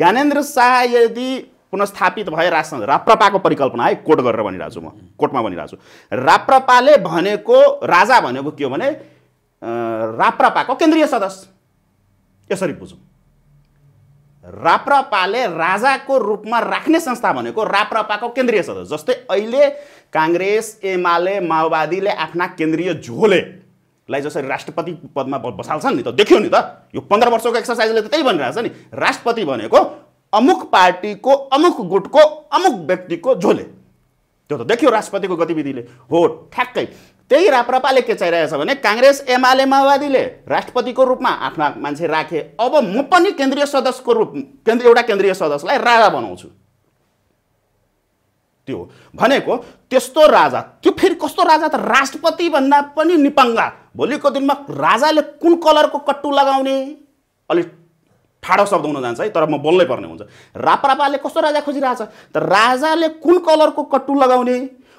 [SPEAKER 1] ज्ञानेन्द्र शाह यदि पुनस्थापित भए राष्ट्र राप्रपाको परिकल्पना है कोट गरेर भनिरहेको छु म कोटमा भनिरहेको छु राप्रपाले भनेको राजा भनेको के हो भने राप्रपाको केन्द्रीय सदस्य यसरी बुझौँ राप्रपाले राजाको रूपमा राख्ने संस्था भनेको राप्रपाको केन्द्रीय सदस्य जस्तै अहिले काङ्ग्रेस एमाले माओवादीले आफ्ना केन्द्रीय झोलेलाई लाई जसरी राष्ट्रपति पदमा बसाल्छन् नि त देख्यो नि त यो पन्ध्र वर्षको एक्सर्साइजले त त्यही भनिरहेको छ नि राष्ट्रपति भनेको अमुक पार्टीको अमुक गुटको अमुक व्यक्तिको झोले त्यो त देखियो राष्ट्रपतिको गतिविधिले हो ठ्याक्कै त्यही राप्रपाले के चाहिरहेछ भने काङ्ग्रेस एमाले माओवादीले राष्ट्रपतिको रूपमा आफ्ना मान्छे राखे अब म पनि केन्द्रीय सदस्यको रूप केन्द्र एउटा केन्द्रीय सदस्यलाई राजा बनाउँछु त्यो भनेको त्यस्तो राजा त्यो फेरि कस्तो राजा त राष्ट्रपति भन्दा पनि निपङ्गा भोलिको दिनमा राजाले कुन कलरको कट्टु लगाउने अलिक ठाडो शब्द हुन जान्छ है तर म बोल्नै पर्ने हुन्छ रापरापाले कस्तो राजा खोजिरहेछ त राजाले कुन कलरको कट्टु लगाउने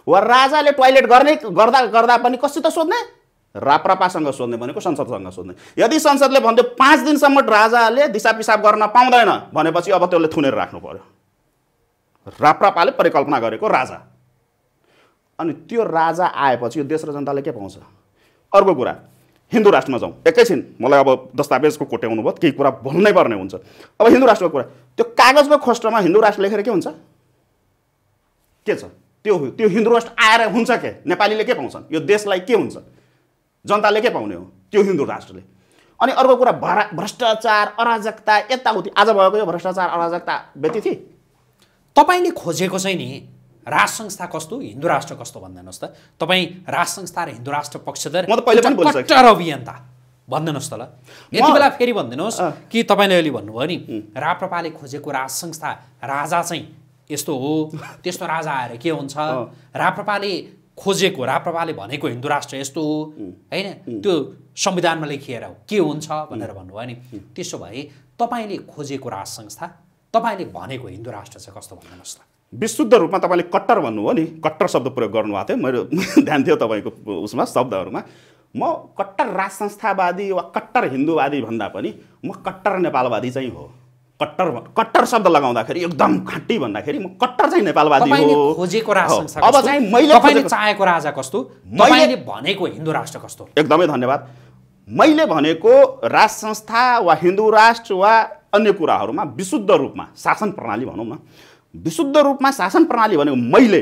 [SPEAKER 1] वा राजाले टोइलेट गर्ने गर्दा गर्दा पनि त सोध्ने राप्रापासँग सोध्ने भनेको संसदसँग सोध्ने यदि संसदले भन्थ्यो पाँच दिनसम्म राजाले दिसा पिसाब गर्न पाउँदैन भनेपछि अब त्यसले थुनेर राख्नु पऱ्यो राप्रापाले परिकल्पना गरेको राजा अनि त्यो राजा आएपछि यो देश र जनताले के पाउँछ अर्को कुरा हिन्दू राष्ट्रमा जाउँ एकैछिन मलाई अब दस्तावेजको कोट्याउनु भयो केही कुरा भन्नै पर्ने हुन्छ अब हिन्दू राष्ट्रको कुरा त्यो कागजको खोस्टमा हिन्दू राष्ट्र लेखेर के हुन्छ के छ त्यो त्यो हिन्दू राष्ट्र आएर हुन्छ के नेपालीले के पाउँछन् यो देशलाई के हुन्छ जनताले के पाउने
[SPEAKER 2] हो त्यो हिन्दू राष्ट्रले
[SPEAKER 1] अनि अर्को कुरा भ्रष्टाचार अराजकता यताउति आज भएको यो भ्रष्टाचार अराजकता व्यतिथि
[SPEAKER 2] तपाईँले खोजेको चाहिँ नि राज संस्था कस्तो हिन्दू राष्ट्र कस्तो भनिदिनुहोस् त तपाईँ राजसंस्था संस्था र हिन्दू राष्ट्र पक्षधर कट्टर अभियन्ता भनिदिनुहोस् त ल यति बेला फेरि भनिदिनुहोस् कि तपाईँले अहिले भन्नुभयो नि राप्रपाले खोजेको राज संस्था राजा चाहिँ यस्तो हो त्यस्तो राजा आएर के हुन्छ राप्रपाले खोजेको राप्रपाले भनेको हिन्दू राष्ट्र यस्तो हो होइन त्यो संविधानमा लेखिएर हो के हुन्छ भनेर भन्नुभयो नि त्यसो भए तपाईँले खोजेको राजसंस्था संस्था तपाईँले भनेको हिन्दू राष्ट्र चाहिँ कस्तो भनिदिनुहोस् त
[SPEAKER 1] विशुद्ध रूपमा तपाईँले कट्टर भन्नुभयो नि कट्टर शब्द प्रयोग गर्नुभएको थियो मेरो ध्यान थियो तपाईँको उसमा शब्दहरूमा म कट्टर राज संस्थावादी वा कट्टर हिन्दूवादी भन्दा पनि म कट्टर नेपालवादी चाहिँ हो कट्टर कट्टर शब्द लगाउँदाखेरि एकदम घाँटी भन्दाखेरि म कट्टर चाहिँ नेपालवादी हो खोजेको अब चाहिँ मैले
[SPEAKER 2] चाहेको राजा कस्तो मैले भनेको हिन्दू राष्ट्र कस्तो
[SPEAKER 1] एकदमै धन्यवाद मैले भनेको राज संस्था वा हिन्दू राष्ट्र वा अन्य कुराहरूमा विशुद्ध रूपमा शासन प्रणाली भनौँ न विशुद्ध रूपमा शासन प्रणाली भनेको मैले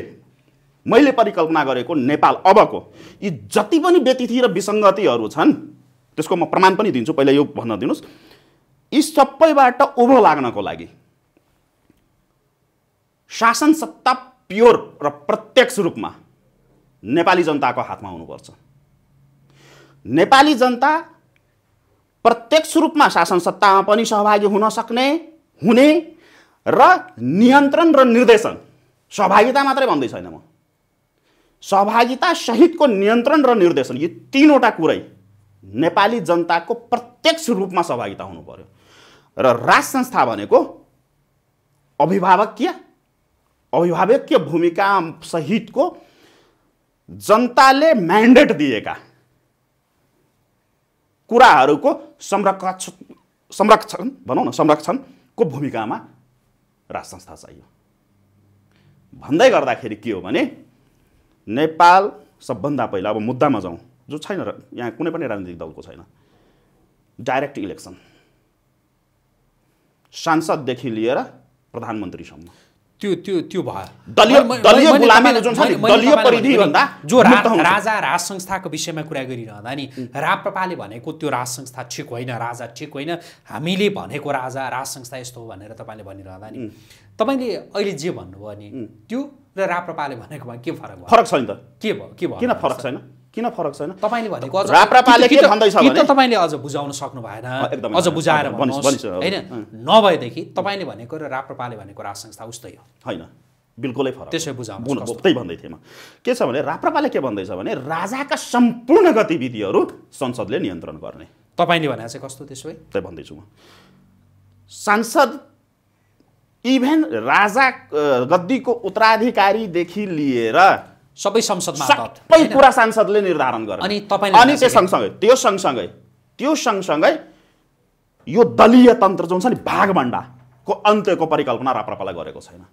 [SPEAKER 1] मैले परिकल्पना गरेको नेपाल अबको यी जति पनि व्यतिथि र विसङ्गतिहरू छन् त्यसको म प्रमाण पनि दिन्छु पहिला यो भन्न दिनुहोस् यी सबैबाट उभो लाग्नको लागि शासन सत्ता प्योर र प्रत्यक्ष रूपमा नेपाली जनताको हातमा हुनुपर्छ नेपाली जनता प्रत्यक्ष रूपमा शासन सत्तामा पनि सहभागी हुन सक्ने हुने र नियन्त्रण र निर्देशन सहभागिता मात्रै भन्दै छैन म सहभागिता सहितको नियन्त्रण र निर्देशन यो तिनवटा कुरै नेपाली जनताको प्रत्यक्ष रूपमा सहभागिता हुनु पर्यो र राज संस्था भनेको अभिभावकीय अभिभावकीय भूमिका सहितको जनताले म्यान्डेट दिएका कुराहरूको संरक्षण संरक्षण भनौँ न संरक्षणको भूमिकामा राज संस्था चाहियो भन्दै गर्दाखेरि के हो भने नेपाल सबभन्दा पहिला अब मुद्दामा जाउँ जो छैन र यहाँ कुनै पनि राजनीतिक दलको छैन डाइरेक्ट इलेक्सन
[SPEAKER 2] सांसददेखि लिएर प्रधानमन्त्रीसम्म त्यो त्यो त्यो भयो दलीय जो राजा राज संस्थाको विषयमा कुरा गरिरहँदा नि राप्रपाले भनेको त्यो राज संस्था ठिक होइन राजा ठिक होइन हामीले भनेको राजा राज संस्था यस्तो हो भनेर तपाईँले भनिरहँदा नि तपाईँले अहिले जे भन्नुभयो नि त्यो र राप्रपाले भनेकोमा के फरक भयो फरक छैन त के भयो के भयो किन फरक छैन किन फरक छैन तपाईँले भनेको तपाईँले अझ बुझाउन सक्नु भएन अझ बुझाएर होइन नभएदेखि तपाईँले भनेको र राप्रपाले भनेको राज संस्था उस्तै हो
[SPEAKER 1] होइन बिल्कुलै फरक त्यसै बुझाउनु उक्तै भन्दै थिएँ म के छ भने राप्रपाले के भन्दैछ भने राजाका सम्पूर्ण गतिविधिहरू संसदले नियन्त्रण गर्ने
[SPEAKER 2] तपाईँले भने चाहिँ कस्तो त्यसो भए
[SPEAKER 1] त्यही भन्दैछु म सांसद इभेन राजा गद्दीको उत्तराधिकारीदेखि लिएर सबै संसदमा सबै कुरा सांसदले निर्धारण गर्छ अनि तपाईँ अनि त्यो सँगसँगै त्यो सँगसँगै त्यो सँगसँगै यो दलीय तन्त्र जुन छ नि भागभन्डाको अन्त्यको परिकल्पना राप्रपालाई गरेको छैन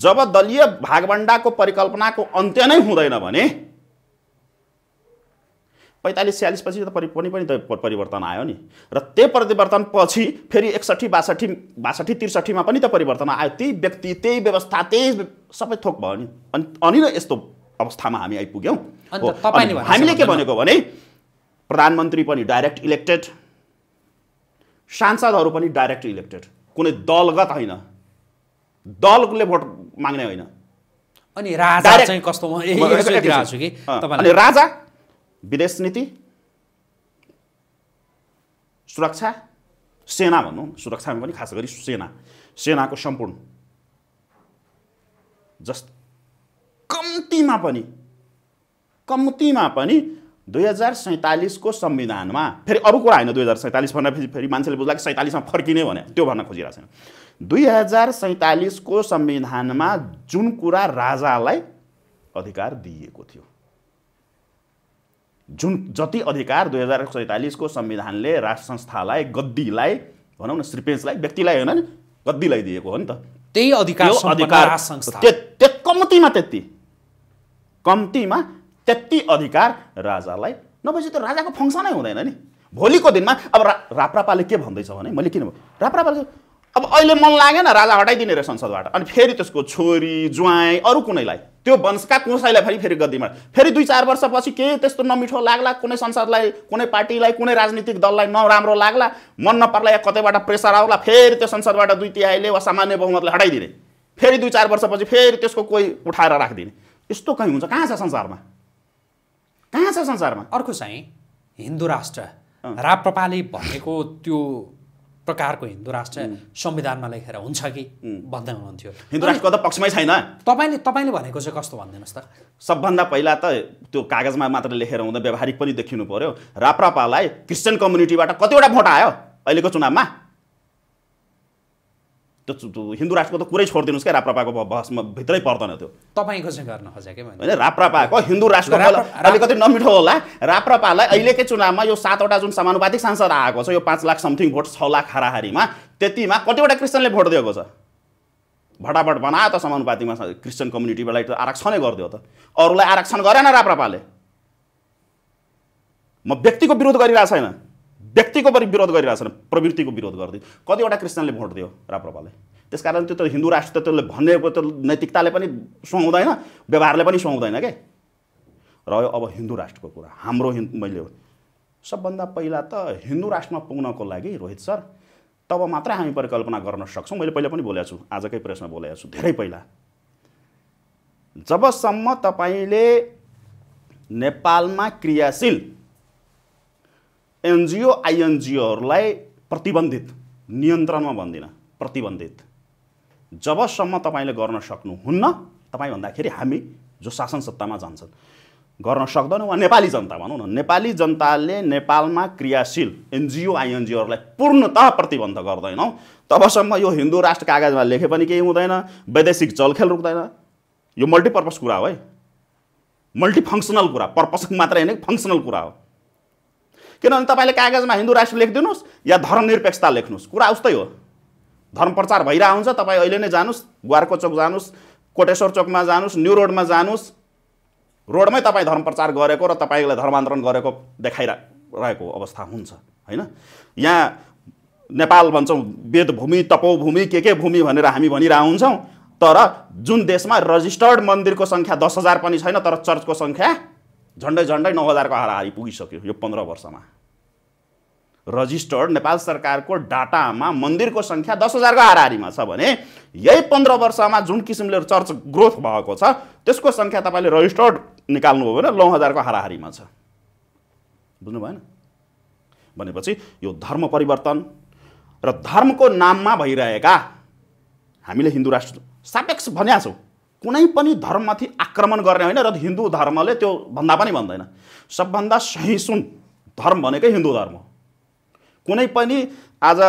[SPEAKER 1] जब दलीय भागभन्डाको परिकल्पनाको अन्त्य नै हुँदैन भने पैँतालिस छ्यालिसपछि त परि पनि पनि परिवर्तन आयो नि र त्यही पछि फेरि एकसठी बासठी बासठी त्रिसठीमा पनि त परिवर्तन आयो त्यही व्यक्ति त्यही व्यवस्था त्यही सबै थोक भयो नि अनि अनि नै यस्तो अवस्थामा हामी आइपुग्यौँ हामीले के भनेको भने प्रधानमन्त्री पनि डाइरेक्ट इलेक्टेड सांसदहरू पनि डाइरेक्ट इलेक्टेड कुनै दलगत होइन दलले भोट माग्ने होइन
[SPEAKER 2] अनि राजा चाहिँ कस्तो कि अनि राजा
[SPEAKER 1] विदेश नीति सुरक्षा सेना भनौँ सुरक्षामा पनि खास गरी सेना सेनाको सम्पूर्ण जस्ट कम्तीमा पनि कम्तीमा पनि दुई हजार सैँतालिसको संविधानमा फेरि अरू कुरा होइन दुई हजार सैँतालिस भनेर फेरि फेरि मान्छेले बुझ्ला कि सैँतालिसमा फर्किने भने त्यो भन्न खोजिरहेको छैन दुई हजार सैँतालिसको संविधानमा जुन कुरा राजालाई अधिकार दिइएको थियो जुन जति अधिकार दुई हजार सैँतालिसको संविधानले राष्ट्र संस्थालाई गद्दीलाई भनौँ न श्रीपेन्सलाई व्यक्तिलाई होइन नि गद्दीलाई दिएको हो नि त त्यही अधिकार कम्तीमा त्यति कम्तीमा त्यति अधिकार राजालाई नभएपछि त राजाको फङ्सनै हुँदैन नि भोलिको दिनमा अब रा राप्रापाले के भन्दैछ भने मैले किन राप्रापाले अब अहिले मन लागेन राजा हटाइदिने रहेछ संसदबाट अनि फेरि त्यसको छोरी ज्वाइँ अरू कुनैलाई त्यो वंशका कसैलाई फेरि फेरि गद्दीमा फेरि दुई चार वर्षपछि केही त्यस्तो नमिठो लाग्ला कुनै संसदलाई कुनै पार्टीलाई कुनै राजनीतिक दललाई नराम्रो लाग्ला मन नपर्ला या कतैबाट प्रेसर आउला फेरि त्यो संसदबाट दुई तिहाईले वा सामान्य बहुमतले हटाइदिने फेरि दुई चार वर्षपछि फेरि त्यसको कोही उठाएर राखिदिने यस्तो
[SPEAKER 2] कहीँ हुन्छ कहाँ छ संसारमा कहाँ छ संसारमा अर्को चाहिँ हिन्दू राष्ट्र राप्रपाले भनेको त्यो प्रकारको हिन्दू राष्ट्र संविधानमा लेखेर हुन्छ कि भन्दै हुनुहुन्थ्यो हिन्दू राष्ट्रको त पक्षमै छैन तपाईँले तपाईँले भनेको चाहिँ कस्तो भनिदिनुहोस् त
[SPEAKER 1] सबभन्दा पहिला त त्यो कागजमा मात्र लेखेर हुँदा व्यवहारिक पनि देखिनु पऱ्यो राप्रपालाई क्रिस्चियन कम्युनिटीबाट कतिवटा भोट आयो अहिलेको चुनावमा त्यो हिन्दू राष्ट्रको त कुरै छोडिदिनुहोस् क्या राप्रपाको बहसमा भित्रै पर्दैन त्यो
[SPEAKER 2] तपाईँको चाहिँ गर्न खोजेँ
[SPEAKER 1] होइन राप्रपाको हिन्दू राष्ट्रको अलिकति नमिठो होला राप्रपालाई अहिलेकै चुनावमा यो सातवटा जुन समानुपातिक सांसद आएको छ यो पाँच लाख समथिङ भोट छ लाख हाराहारीमा त्यतिमा कतिवटा क्रिस्चियनले भोट दिएको छ भटाभट बनायो त समानुपातिकमा क्रिस्चियन त आरक्षणै गरिदियो त अरूलाई आरक्षण गरेन राप्रपाले म व्यक्तिको विरोध गरिरहेको छैन व्यक्तिको पनि विरोध गरिरहेछन् प्रवृत्तिको विरोध गर्दै कतिवटा क्रिस्चियनले भोट दियो राप्रपाले त्यस कारण त्यो त हिन्दू राष्ट्र त त्यसले भन्ने त्यो नैतिकताले पनि सुहाउँदैन व्यवहारले पनि सुहाउँदैन के रह्यो अब हिन्दू राष्ट्रको कुरा हाम्रो हिन् मैले सबभन्दा पहिला त हिन्दू राष्ट्रमा पुग्नको लागि रोहित सर तब मात्रै हामी परिकल्पना गर्न सक्छौँ मैले पहिला पनि बोलेको छु आजकै प्रेसमा बोलेको छु धेरै पहिला जबसम्म तपाईँले नेपालमा क्रियाशील एनजिओ आइएनजिओहरूलाई प्रतिबन्धित नियन्त्रणमा भन्दिनँ प्रतिबन्धित जबसम्म तपाईँले गर्न सक्नुहुन्न तपाईँ भन्दाखेरि हामी जो शासन सत्तामा जान्छन् गर्न सक्दैनौँ वा नेपाली जनता भनौँ न नेपाली जनताले नेपालमा क्रियाशील एनजिओ आइएनजिओहरूलाई पूर्णतः प्रतिबन्ध गर्दैनौँ तबसम्म यो हिन्दू राष्ट्र कागजमा लेखे पनि केही हुँदैन वैदेशिक जलखेल रुक्दैन यो मल्टिपर्पज कुरा हो है मल्टिफङ्सनल कुरा पर्पसको मात्रै होइन फङ्सनल कुरा हो किनभने तपाईँले कागजमा हिन्दू राष्ट्र लेखिदिनुहोस् या धर्मनिरपेक्षता लेख्नुहोस् कुरा उस्तै हो धर्म प्रचार भइरहेको हुन्छ तपाईँ अहिले नै जानुहोस् ग्वारको चोक जानुहोस् कोटेश्वर चोकमा जानुहोस् न्यु रोडमा जानुहोस् रोडमै तपाईँ धर्म प्रचार गरेको र तपाईँले धर्मान्तरण गरेको देखाइरहेको अवस्था हुन्छ होइन यहाँ नेपाल भन्छौँ वेदभूमि तपोभूमि के के भूमि भनेर हामी भनिरहेको हुन्छौँ तर जुन देशमा रजिस्टर्ड मन्दिरको सङ्ख्या दस हजार पनि छैन तर चर्चको सङ्ख्या झन्डै झन्डै नौ हजारको हाराहारी पुगिसक्यो यो पन्ध्र वर्षमा रजिस्टर्ड नेपाल सरकारको डाटामा मन्दिरको सङ्ख्या दस हजारको हाराहारीमा छ भने यही पन्ध्र वर्षमा जुन किसिमले चर्च ग्रोथ भएको छ त्यसको सङ्ख्या तपाईँले रजिस्टर्ड निकाल्नुभयो भने नौ हजारको हाराहारीमा छ बुझ्नु भएन भनेपछि यो धर्म परिवर्तन र धर्मको नाममा भइरहेका हामीले हिन्दू राष्ट्र सापेक्ष भन्या छौँ कुनै पनि धर्ममाथि आक्रमण गर्ने होइन र हिन्दू धर्मले त्यो भन्दा पनि भन्दैन सबभन्दा सही सुन धर्म भनेकै हिन्दू धर्म कुनै पनि आज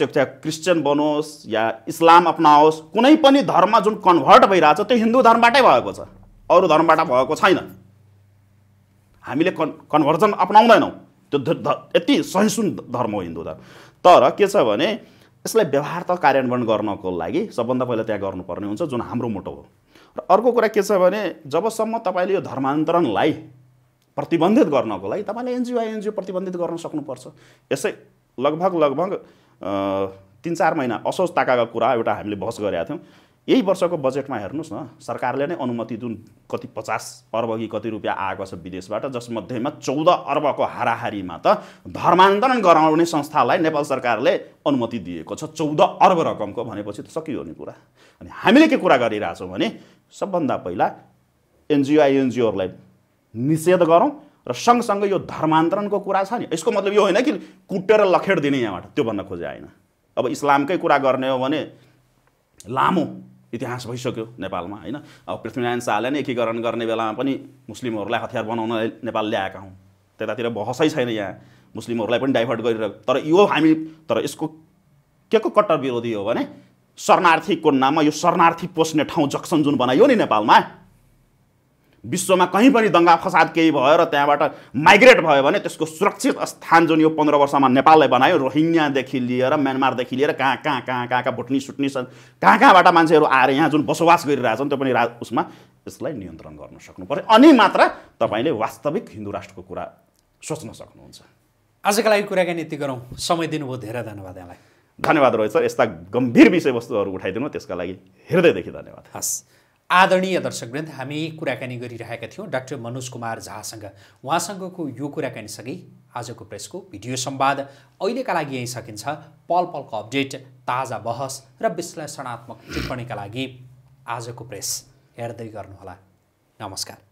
[SPEAKER 1] चाहिँ क्रिस्चियन बनोस् या इस्लाम अप्नाओस् कुनै पनि धर्म जुन कन्भर्ट भइरहेछ त्यो हिन्दू धर्मबाटै भएको छ अरू धर्मबाट भएको छैन हामीले कन् कन्भर्जन अप्नाउँदैनौँ त्यो यति सुन धर्म हो हिन्दू धर्म तर के छ भने यसलाई व्यवहारत कार्यान्वयन गर्नको लागि सबभन्दा पहिला त्यहाँ गर्नुपर्ने हुन्छ जुन हाम्रो मोटो हो र अर्को कुरा के छ भने जबसम्म तपाईँले यो धर्मान्तरणलाई प्रतिबन्धित गर्नको लागि तपाईँले एनजिओ एनजिओ प्रतिबन्धित गर्न सक्नुपर्छ यसै लगभग लगभग तिन चार महिना असोज ताकाको कुरा एउटा हामीले बहस गरेका थियौँ यही वर्षको बजेटमा हेर्नुहोस् न सरकारले नै अनुमति जुन कति पचास अर्ब कि कति रुपियाँ आएको छ विदेशबाट जसमध्येमा चौध अर्बको हाराहारीमा त धर्मान्तरण गराउने संस्थालाई नेपाल सरकारले अनुमति दिएको छ चौध अर्ब रकमको भनेपछि त सकियो नि कुरा अनि हामीले के कुरा गरिरहेछौँ भने सबभन्दा पहिला एनजिओ आइएनजिओहरूलाई निषेध गरौँ र सँगसँगै यो धर्मान्तरणको कुरा छ नि यसको मतलब यो होइन कि कुटेर लखेड दिने यहाँबाट त्यो भन्न खोजे होइन अब इस्लामकै कुरा गर्ने हो भने लामो इतिहास भइसक्यो नेपालमा होइन अब पृथ्वीनारायण शाहले नै एकीकरण गर्ने बेलामा पनि मुस्लिमहरूलाई हतियार बनाउन नेपाल ल्याएका हौँ त्यतातिर बहसै छैन यहाँ मुस्लिमहरूलाई पनि डाइभर्ट गरेर तर यो हामी तर यसको के को कट्टर विरोधी हो भने शरणार्थीको नाममा यो शरणार्थी पोस्ने ठाउँ जक्सन जुन बनाइयो नि नेपालमा विश्वमा कहीँ पनि दङ्गा फसाद केही भयो र त्यहाँबाट माइग्रेट भयो भने त्यसको सुरक्षित स्थान जुन यो पन्ध्र वर्षमा नेपालले बनायो रोहिङ्ग्यादेखि लिएर म्यानमारदेखि लिएर कहाँ कहाँ कहाँ कहाँ कहाँ भुट्नी सुट्नी कहाँ कहाँबाट मान्छेहरू आएर यहाँ जुन बसोबास गरिरहेछन् त्यो पनि रा उसमा यसलाई नियन्त्रण गर्न सक्नु पऱ्यो अनि मात्र तपाईँले वास्तविक हिन्दू राष्ट्रको कुरा
[SPEAKER 2] सोच्न सक्नुहुन्छ आजको लागि कुराकानी यति गरौँ समय दिनुभयो धेरै धन्यवाद यहाँलाई
[SPEAKER 1] धन्यवाद रोहित सर यस्ता गम्भीर विषयवस्तुहरू उठाइदिनु त्यसका लागि हृदयदेखि धन्यवाद हस्
[SPEAKER 2] आदरणीय दर्शकवृन्द हामी कुराकानी गरिरहेका थियौँ डाक्टर मनोज कुमार झासँग उहाँसँगको यो कुराकानीसँगै आजको प्रेसको भिडियो सम्वाद अहिलेका लागि यहीँ सकिन्छ पल पलको अपडेट ताजा बहस र विश्लेषणात्मक टिप्पणीका लागि आजको प्रेस हेर्दै गर्नुहोला नमस्कार